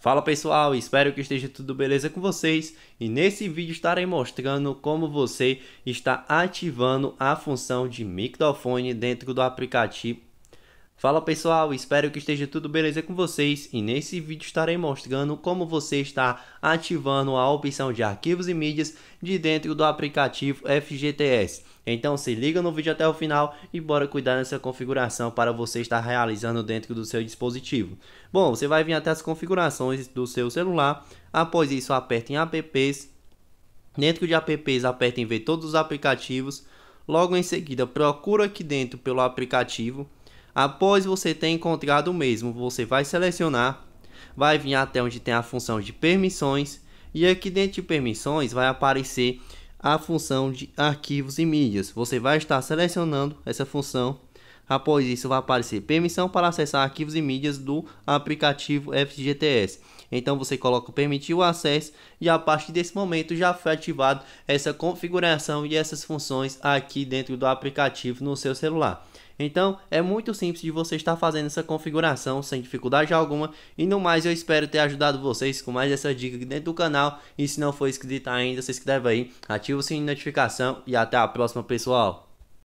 Fala pessoal, espero que esteja tudo beleza com vocês e nesse vídeo estarei mostrando como você está ativando a função de microfone dentro do aplicativo Fala pessoal, espero que esteja tudo beleza com vocês e nesse vídeo estarei mostrando como você está ativando a opção de arquivos e mídias de dentro do aplicativo FGTS. Então se liga no vídeo até o final e bora cuidar dessa configuração para você estar realizando dentro do seu dispositivo. Bom, você vai vir até as configurações do seu celular, após isso aperta em apps, dentro de apps aperta em ver todos os aplicativos, logo em seguida procura aqui dentro pelo aplicativo, Após você ter encontrado o mesmo, você vai selecionar, vai vir até onde tem a função de permissões e aqui dentro de permissões vai aparecer a função de arquivos e mídias. Você vai estar selecionando essa função. Após isso vai aparecer permissão para acessar arquivos e mídias do aplicativo FGTS. Então você coloca permitir o acesso e a partir desse momento já foi ativado essa configuração e essas funções aqui dentro do aplicativo no seu celular. Então é muito simples de você estar fazendo essa configuração sem dificuldade alguma. E no mais eu espero ter ajudado vocês com mais essa dica aqui dentro do canal. E se não for inscrito ainda, se inscreve aí, ativa o sininho de notificação e até a próxima pessoal.